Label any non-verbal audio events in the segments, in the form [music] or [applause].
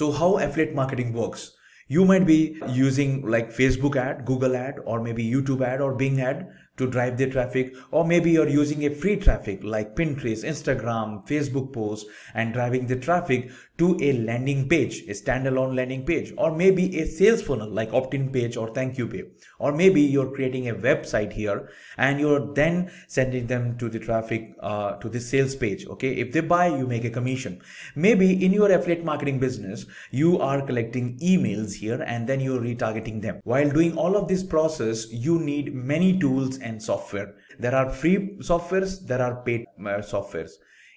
So how affiliate marketing works? You might be using like Facebook ad, Google ad, or maybe YouTube ad or Bing ad to drive their traffic or maybe you're using a free traffic like Pinterest, Instagram, Facebook posts and driving the traffic to a landing page, a standalone landing page or maybe a sales funnel like opt-in page or thank you page or maybe you're creating a website here and you're then sending them to the traffic uh, to the sales page. Okay. If they buy, you make a commission. Maybe in your affiliate marketing business, you are collecting emails here and then you're retargeting them. While doing all of this process, you need many tools and and software. There are free softwares, there are paid uh, softwares.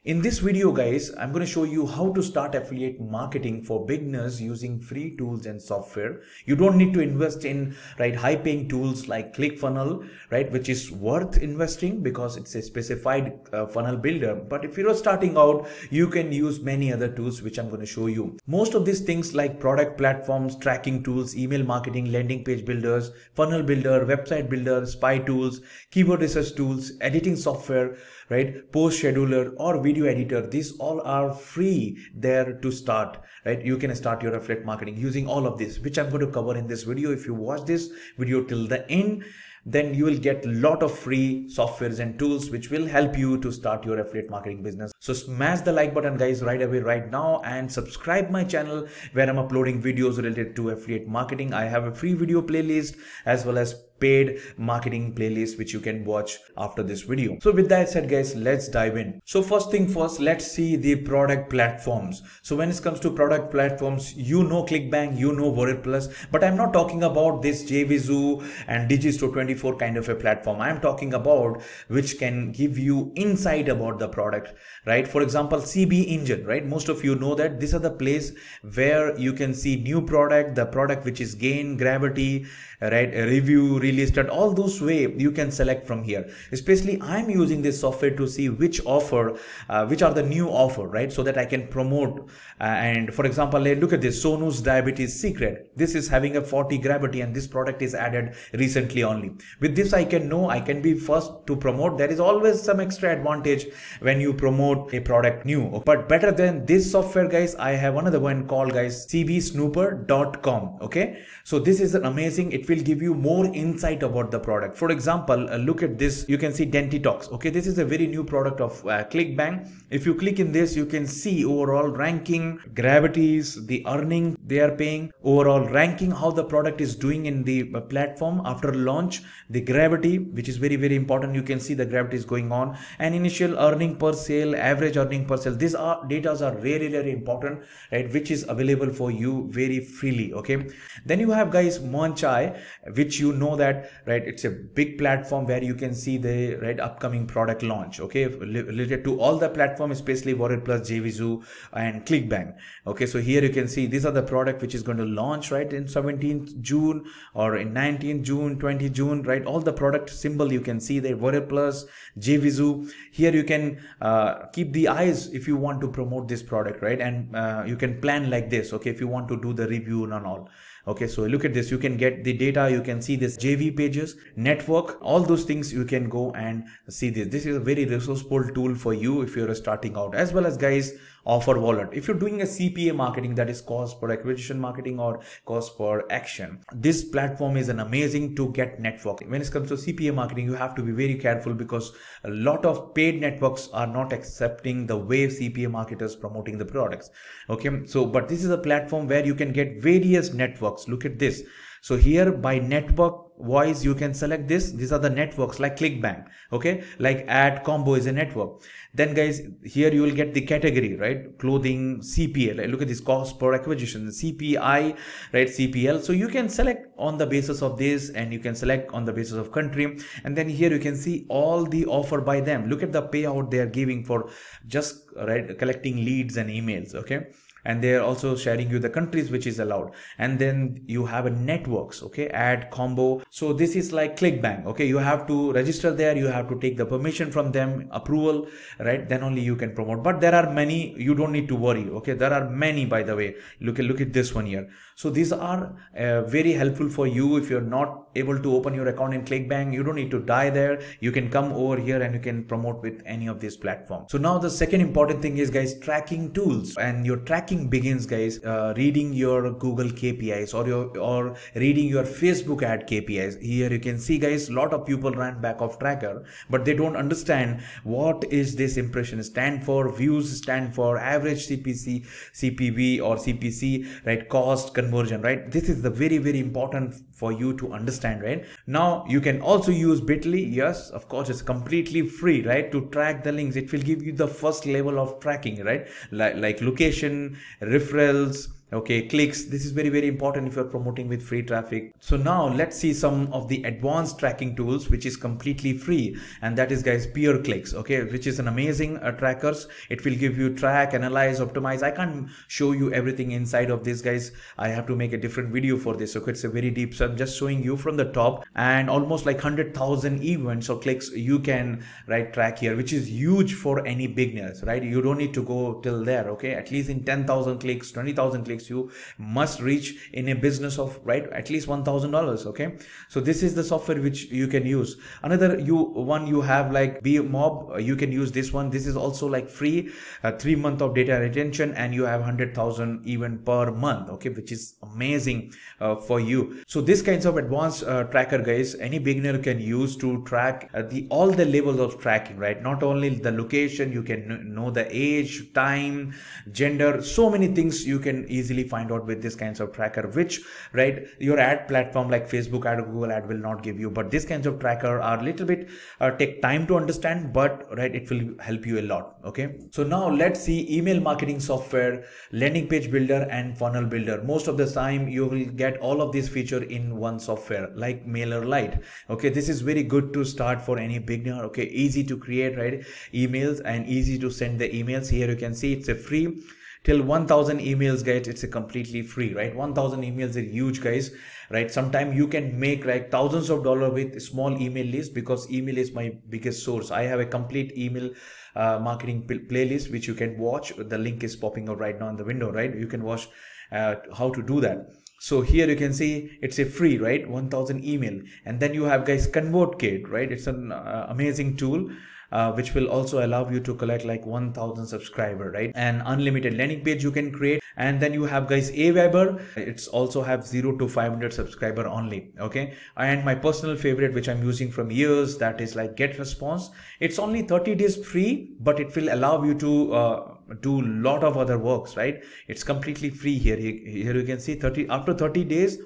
In this video guys, I'm going to show you how to start affiliate marketing for beginners using free tools and software. You don't need to invest in right high paying tools like ClickFunnel, right, which is worth investing because it's a specified uh, funnel builder. But if you're starting out, you can use many other tools which I'm going to show you. Most of these things like product platforms, tracking tools, email marketing, landing page builders, funnel builder, website builder, spy tools, keyword research tools, editing software, right post scheduler or video editor these all are free there to start right you can start your affiliate marketing using all of this which i'm going to cover in this video if you watch this video till the end then you will get lot of free softwares and tools which will help you to start your affiliate marketing business so smash the like button guys right away right now and subscribe my channel where i'm uploading videos related to affiliate marketing i have a free video playlist as well as paid marketing playlist which you can watch after this video. So with that said guys, let's dive in. So first thing first, let's see the product platforms. So when it comes to product platforms, you know ClickBank, you know WordPress, but I'm not talking about this JVZoo and Digistore24 kind of a platform. I'm talking about which can give you insight about the product, right? For example, CB Engine, right? Most of you know that these are the place where you can see new product, the product which is gain, gravity, right? A review, relisted, all those way you can select from here. Especially I'm using this software to see which offer, uh, which are the new offer, right? So that I can promote. Uh, and for example, look at this Sonus Diabetes Secret. This is having a 40 gravity and this product is added recently only. With this, I can know I can be first to promote. There is always some extra advantage when you promote a product new, but better than this software guys, I have another one called guys cbsnooper.com. Okay. So this is an amazing, it will give you more insight insight about the product. For example, uh, look at this. You can see Dentitox. Okay, this is a very new product of uh, ClickBank. If you click in this, you can see overall ranking, gravities, the earning they are paying overall ranking how the product is doing in the uh, platform after launch the gravity which is very very important you can see the gravity is going on and initial earning per sale average earning per sale these are data are really really important right which is available for you very freely okay then you have guys monchai which you know that right it's a big platform where you can see the right upcoming product launch okay related to all the platform especially Plus jvzoo and clickbank okay so here you can see these are the product which is going to launch right in 17th June or in 19th June, 20 June, right? All the product symbol you can see there, Word Plus, JVZoo. Here you can uh, keep the eyes if you want to promote this product, right? And uh, you can plan like this, okay? If you want to do the review and all. Okay, so look at this. You can get the data. You can see this JV pages, network, all those things you can go and see this. This is a very resourceful tool for you if you're starting out as well as guys offer wallet. If you're doing a CPA marketing, that is cost per acquisition marketing or cost per action, this platform is an amazing to get network. When it comes to CPA marketing, you have to be very careful because a lot of paid networks are not accepting the way CPA marketers promoting the products. Okay. So, but this is a platform where you can get various networks. Look at this. So here by network, voice you can select this these are the networks like clickbank okay like ad combo is a network then guys here you will get the category right clothing CPL. look at this cost per acquisition cpi right cpl so you can select on the basis of this and you can select on the basis of country and then here you can see all the offer by them look at the payout they are giving for just right collecting leads and emails okay and they are also sharing you the countries which is allowed and then you have a networks okay ad combo so this is like clickbank okay you have to register there you have to take the permission from them approval right then only you can promote but there are many you don't need to worry okay there are many by the way look at look at this one here so these are uh, very helpful for you if you're not able to open your account in clickbank you don't need to die there you can come over here and you can promote with any of these platforms so now the second important thing is guys tracking tools and your tracking begins, guys, uh, reading your Google KPIs or your or reading your Facebook ad KPIs. Here you can see, guys, lot of people ran back of tracker, but they don't understand what is this impression stand for, views stand for, average CPC, CPV or CPC, right? Cost conversion, right? This is the very very important for you to understand right now you can also use bitly yes of course it's completely free right to track the links it will give you the first level of tracking right like, like location referrals okay clicks this is very very important if you're promoting with free traffic so now let's see some of the advanced tracking tools which is completely free and that is guys peer clicks okay which is an amazing uh, trackers it will give you track analyze optimize i can't show you everything inside of this guys i have to make a different video for this okay it's a very deep so i'm just showing you from the top and almost like 100000 events or clicks you can right track here which is huge for any beginners right you don't need to go till there okay at least in 10000 clicks 20000 clicks you must reach in a business of right at least $1000 okay so this is the software which you can use another you one you have like be mob uh, you can use this one this is also like free uh, 3 month of data retention and you have 100000 even per month okay which is amazing uh, for you so this kinds of advanced uh, tracker guys any beginner can use to track uh, the all the levels of tracking right not only the location you can know the age time gender so many things you can easily easily find out with this kinds of tracker, which right your ad platform like Facebook ad, Google ad will not give you. But these kinds of tracker are a little bit uh, take time to understand, but right it will help you a lot. Okay, so now let's see email marketing software, landing page builder, and funnel builder. Most of the time you will get all of these feature in one software like MailerLite. Okay, this is very good to start for any beginner. Okay, easy to create right emails and easy to send the emails. Here you can see it's a free till 1000 emails guys it's a completely free right 1000 emails are huge guys right sometime you can make like thousands of dollar with small email list because email is my biggest source i have a complete email uh, marketing playlist which you can watch the link is popping up right now in the window right you can watch uh, how to do that so here you can see it's a free, right? 1000 email. And then you have guys ConvertKit, right? It's an uh, amazing tool uh, which will also allow you to collect like 1000 subscriber right an unlimited landing page you can create and then you have guys aweber it's also have 0 to 500 subscriber only okay and my personal favorite which i'm using from years that is like get response it's only 30 days free but it will allow you to uh, do lot of other works right it's completely free here here you can see 30 after 30 days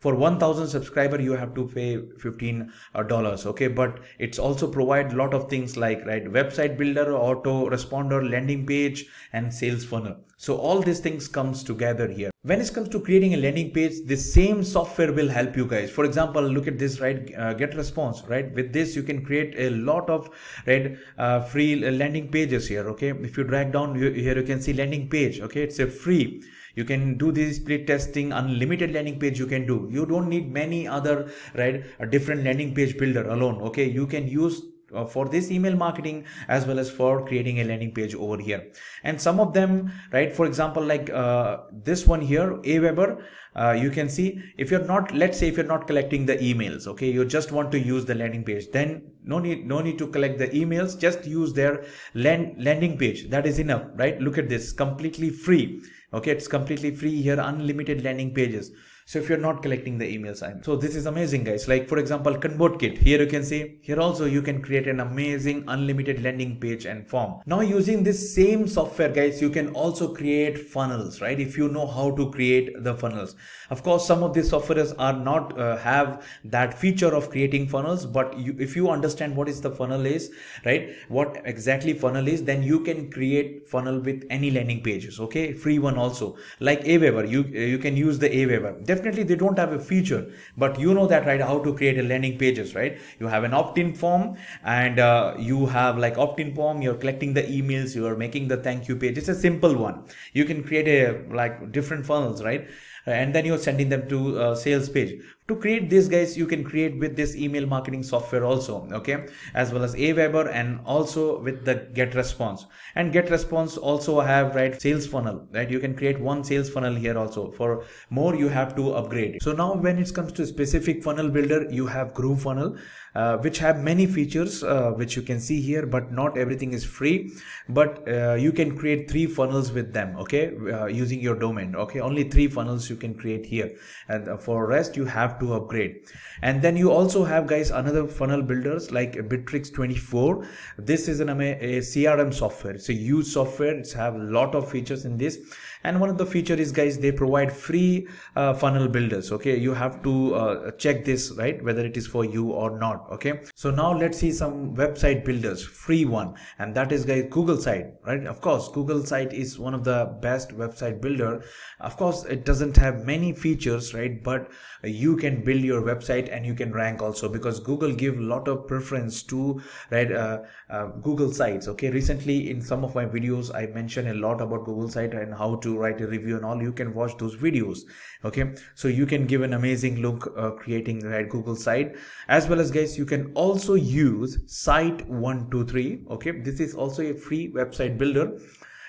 for 1000 subscriber you have to pay 15 uh, dollars okay but it's also provide lot of things like right website builder auto responder landing page and sales funnel so all these things comes together here when it comes to creating a landing page this same software will help you guys for example look at this right uh, get response right with this you can create a lot of right uh, free landing pages here okay if you drag down here you can see landing page okay it's a free you can do this split testing unlimited landing page you can do you don't need many other right a different landing page builder alone okay you can use uh, for this email marketing as well as for creating a landing page over here and some of them right for example like uh, this one here aweber uh, you can see if you're not let's say if you're not collecting the emails okay you just want to use the landing page then no need no need to collect the emails just use their land, landing page that is enough right look at this completely free okay it's completely free here unlimited landing pages so if you're not collecting the emails, I'm so this is amazing guys. Like for example, ConvertKit here you can see here also you can create an amazing unlimited landing page and form. Now using this same software guys, you can also create funnels, right? If you know how to create the funnels. Of course, some of these softwares are not uh, have that feature of creating funnels, but you, if you understand what is the funnel is, right? What exactly funnel is, then you can create funnel with any landing pages. Okay. Free one also like Aweber. You, you can use the Aweber. Definitely definitely they don't have a feature, but you know that, right? How to create a landing pages, right? You have an opt-in form and uh, you have like opt-in form, you're collecting the emails, you're making the thank you page. It's a simple one. You can create a like different funnels, right? Uh, and then you're sending them to uh, sales page to create this guys you can create with this email marketing software also okay as well as aweber and also with the get response and get response also have right sales funnel right you can create one sales funnel here also for more you have to upgrade so now when it comes to specific funnel builder you have groove funnel uh, which have many features uh, which you can see here but not everything is free but uh, you can create three funnels with them okay uh, using your domain okay only three funnels you can create here and uh, for rest you have to upgrade and then you also have guys another funnel builders like bitrix 24 this is an a crm software so use software it's have a lot of features in this and one of the feature is guys they provide free uh, funnel builders okay you have to uh, check this right whether it is for you or not okay so now let's see some website builders free one and that is guys google site right of course google site is one of the best website builder of course it doesn't have many features right but you can build your website and you can rank also because google give a lot of preference to right uh, uh, google sites okay recently in some of my videos i mentioned a lot about google site and how to to write a review and all you can watch those videos okay so you can give an amazing look uh, creating that google site as well as guys you can also use site 123 okay this is also a free website builder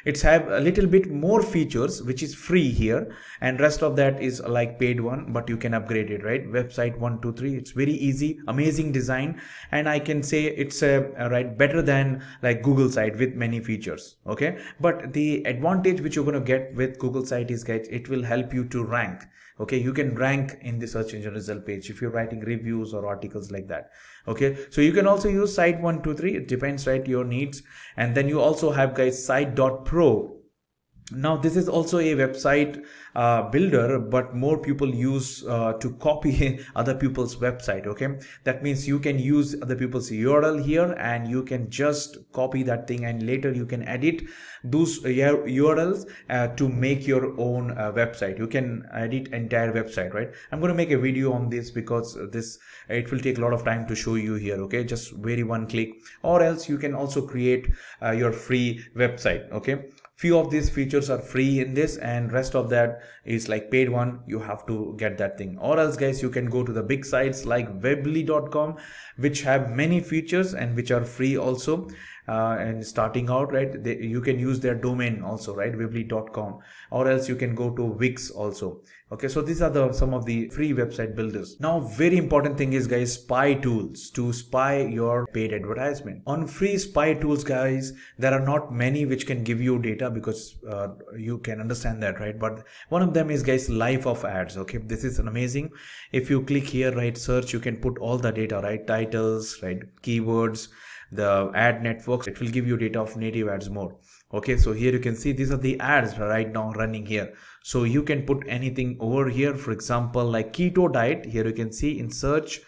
it's have a little bit more features which is free here and rest of that is like paid one but you can upgrade it right website 123 it's very easy amazing design and i can say it's a uh, uh, right better than like google site with many features okay but the advantage which you're going to get with google site is guys it will help you to rank okay you can rank in the search engine result page if you're writing reviews or articles like that okay so you can also use site 123 it depends right your needs and then you also have guys site.pro now this is also a website uh, builder, but more people use uh, to copy [laughs] other people's website. Okay, that means you can use other people's URL here, and you can just copy that thing, and later you can edit those uh, URLs uh, to make your own uh, website. You can edit entire website, right? I'm going to make a video on this because this it will take a lot of time to show you here. Okay, just very one click, or else you can also create uh, your free website. Okay, few of these features are free in this and rest of that is like paid one you have to get that thing or else guys you can go to the big sites like webly.com which have many features and which are free also uh, and starting out right they, you can use their domain also right wibbly.com or else you can go to wix also okay so these are the some of the free website builders now very important thing is guys spy tools to spy your paid advertisement on free spy tools guys there are not many which can give you data because uh, you can understand that right but one of them is guys life of ads okay this is an amazing if you click here right search you can put all the data right titles right keywords the ad networks it will give you data of native ads more okay so here you can see these are the ads right now running here so you can put anything over here for example like keto diet here you can see in search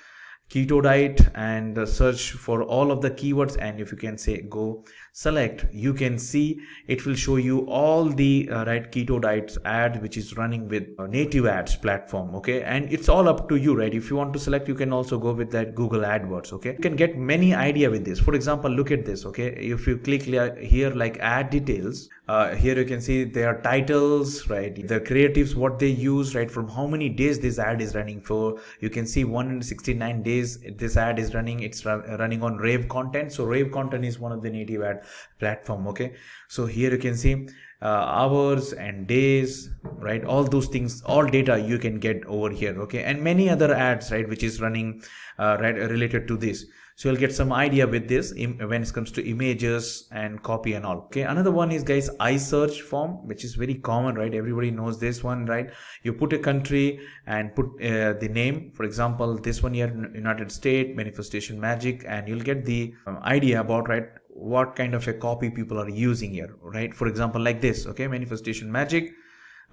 keto diet and search for all of the keywords and if you can say go select you can see it will show you all the uh, right keto diets ad which is running with uh, native ads platform okay and it's all up to you right if you want to select you can also go with that google adwords okay you can get many idea with this for example look at this okay if you click here like ad details uh, here you can see their titles right the creatives what they use right from how many days this ad is running for you can see 169 days this ad is running it's running on rave content so rave content is one of the native ad platform okay so here you can see uh, hours and days right all those things all data you can get over here okay and many other ads right which is running uh, right related to this so you'll get some idea with this when it comes to images and copy and all okay another one is guys i search form which is very common right everybody knows this one right you put a country and put uh, the name for example this one here united States manifestation magic and you'll get the um, idea about right what kind of a copy people are using here right for example like this okay manifestation magic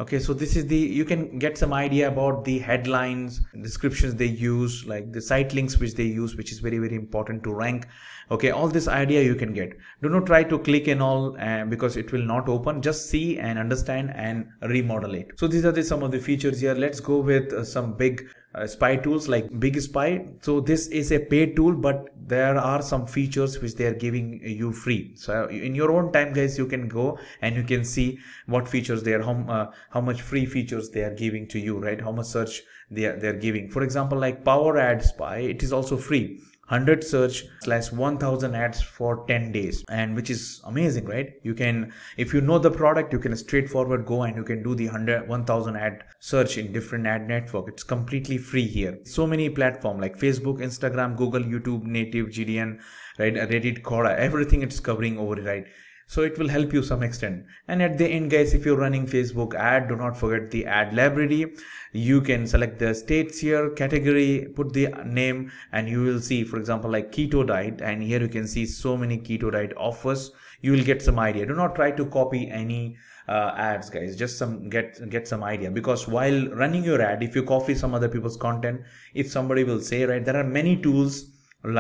okay so this is the you can get some idea about the headlines descriptions they use like the site links which they use which is very very important to rank okay all this idea you can get do not try to click and all uh, because it will not open just see and understand and remodel it so these are the some of the features here let's go with uh, some big uh, spy tools like big spy so this is a paid tool but there are some features which they are giving you free so uh, in your own time guys you can go and you can see what features they are how, uh, how much free features they are giving to you right how much search they are, they are giving for example like power ad spy it is also free 100 search slash 1000 ads for 10 days and which is amazing right you can if you know the product you can straightforward go and you can do the 100 1000 ad search in different ad network it's completely free here so many platform like facebook instagram google youtube native gdn right reddit quora everything it's covering over right so it will help you some extent and at the end guys if you're running facebook ad do not forget the ad library you can select the states here category put the name and you will see for example like keto diet and here you can see so many keto diet offers you will get some idea do not try to copy any uh, ads guys just some get get some idea because while running your ad if you copy some other people's content if somebody will say right there are many tools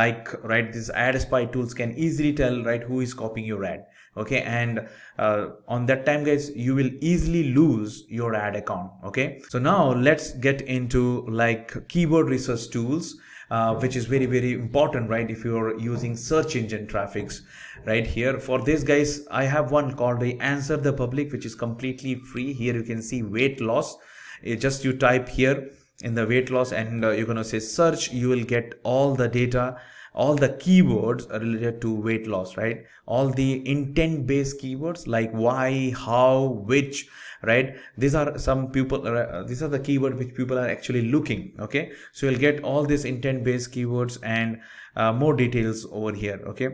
like right this ad spy tools can easily tell right who is copying your ad okay and uh, on that time guys you will easily lose your ad account okay so now let's get into like keyword research tools uh, which is very very important right if you're using search engine traffics right here for this guys i have one called the answer the public which is completely free here you can see weight loss it just you type here in the weight loss and uh, you're going to say search you will get all the data all the keywords related to weight loss right all the intent based keywords like why how which right these are some people uh, these are the keyword which people are actually looking okay so you'll get all these intent based keywords and uh, more details over here okay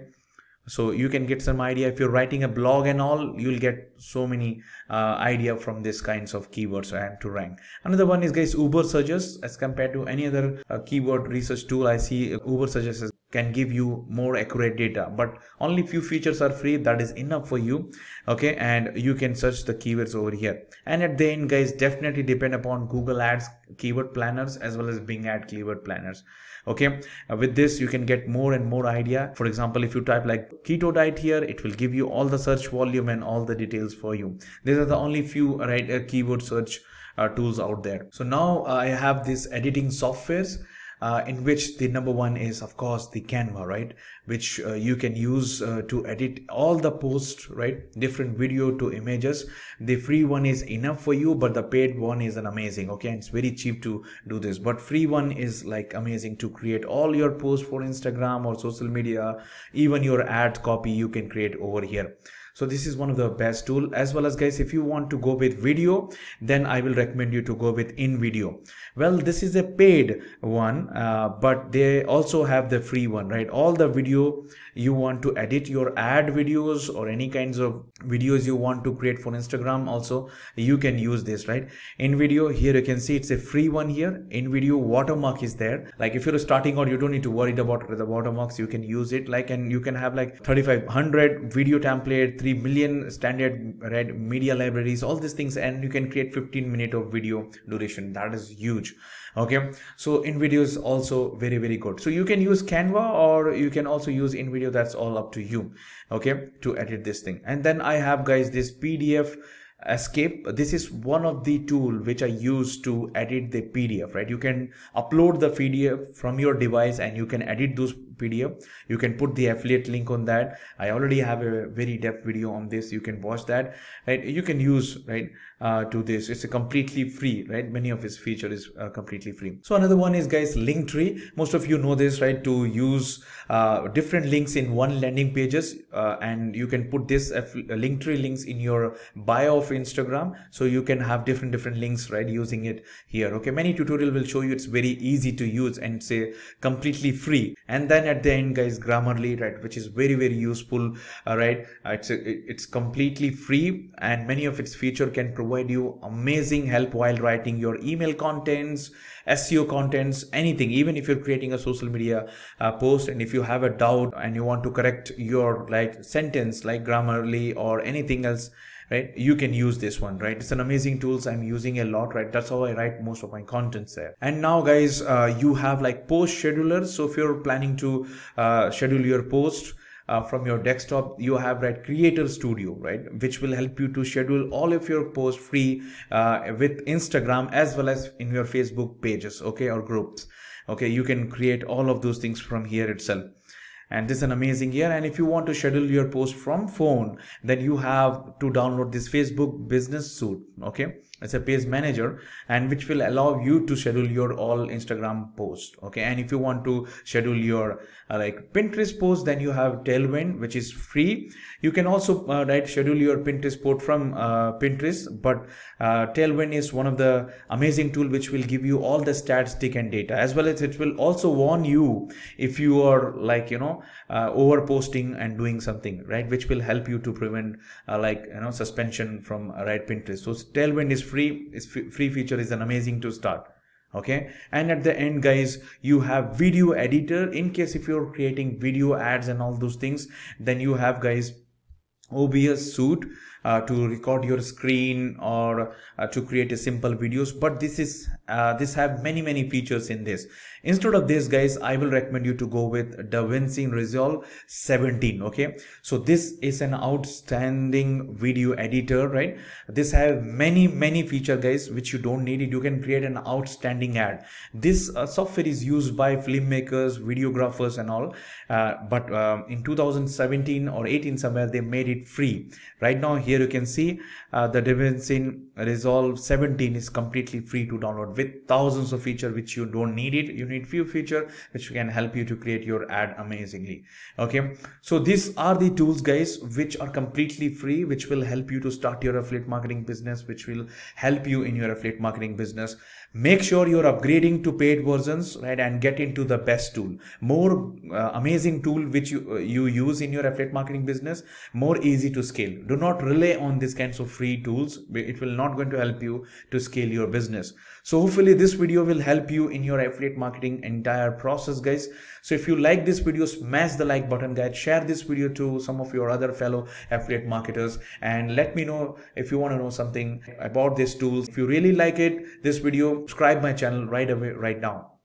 so you can get some idea if you're writing a blog and all you'll get so many uh, idea from these kinds of keywords and to rank another one is guys uber searches as compared to any other uh, keyword research tool i see uber searches as can give you more accurate data but only few features are free that is enough for you okay and you can search the keywords over here and at the end guys definitely depend upon google ads keyword planners as well as bing ad keyword planners okay uh, with this you can get more and more idea for example if you type like keto diet here it will give you all the search volume and all the details for you these are the only few right uh, keyword search uh, tools out there so now uh, i have this editing softwares uh, in which the number one is of course the canva right which uh, you can use uh, to edit all the posts right different video to images the free one is enough for you but the paid one is an amazing okay and it's very cheap to do this but free one is like amazing to create all your posts for instagram or social media even your ad copy you can create over here so this is one of the best tool as well as guys if you want to go with video then i will recommend you to go with in video well this is a paid one uh, but they also have the free one right all the video you want to edit your ad videos or any kinds of videos you want to create for instagram also you can use this right in video here you can see it's a free one here in video watermark is there like if you're starting out you don't need to worry about the watermarks you can use it like and you can have like 3500 video template 3 million standard red media libraries all these things and you can create 15 minute of video duration that is huge huge okay so invideo is also very very good so you can use canva or you can also use invideo that's all up to you okay to edit this thing and then i have guys this pdf escape this is one of the tool which i use to edit the pdf right you can upload the pdf from your device and you can edit those pdf you can put the affiliate link on that i already have a very depth video on this you can watch that right you can use right uh, to this it's a completely free right many of its feature is uh, completely free so another one is guys linktree most of you know this right to use uh, different links in one landing pages uh, and you can put this linktree links in your bio of instagram so you can have different different links right using it here okay many tutorial will show you it's very easy to use and say completely free and then at the end guys grammarly right which is very very useful all right uh, it's a, uh, it's completely free and many of its feature can provide you amazing help while writing your email contents seo contents anything even if you're creating a social media uh, post and if you have a doubt and you want to correct your like sentence like grammarly or anything else right you can use this one right it's an amazing tools i'm using a lot right that's how i write most of my contents there and now guys uh, you have like post schedulers so if you're planning to uh, schedule your post uh, from your desktop you have right creator studio right which will help you to schedule all of your posts free uh, with instagram as well as in your facebook pages okay or groups okay you can create all of those things from here itself and this is an amazing year and if you want to schedule your post from phone then you have to download this facebook business suite okay it's a page manager and which will allow you to schedule your all instagram post okay and if you want to schedule your uh, like pinterest post then you have tailwind which is free you can also uh, right schedule your pinterest post from uh, pinterest but uh, tailwind is one of the amazing tool which will give you all the statistic and data as well as it will also warn you if you are like you know uh, over posting and doing something right which will help you to prevent uh, like you know suspension from right pinterest so tailwind is free free feature is an amazing to start okay and at the end guys you have video editor in case if you're creating video ads and all those things then you have guys obs suit uh, to record your screen or uh, to create a simple videos but this is uh, this have many many features in this instead of this guys i will recommend you to go with davinci resolve 17 okay so this is an outstanding video editor right this have many many feature guys which you don't need it you can create an outstanding ad this uh, software is used by filmmakers videographers and all uh, but um, in 2017 or 18 somewhere they made it free right now here here you can see uh, the difference in Resolve 17 is completely free to download with thousands of feature which you don't need it. You need few feature which can help you to create your ad amazingly. Okay. So these are the tools guys which are completely free which will help you to start your affiliate marketing business which will help you in your affiliate marketing business. Make sure you're upgrading to paid versions right and get into the best tool. More uh, amazing tool which you, uh, you use in your affiliate marketing business more easy to scale. Do not rely rely on these kinds of free tools. It will not going to help you to scale your business. So hopefully this video will help you in your affiliate marketing entire process guys. So if you like this video, smash the like button guys, share this video to some of your other fellow affiliate marketers and let me know if you want to know something about these tools. If you really like it, this video, subscribe my channel right away right now.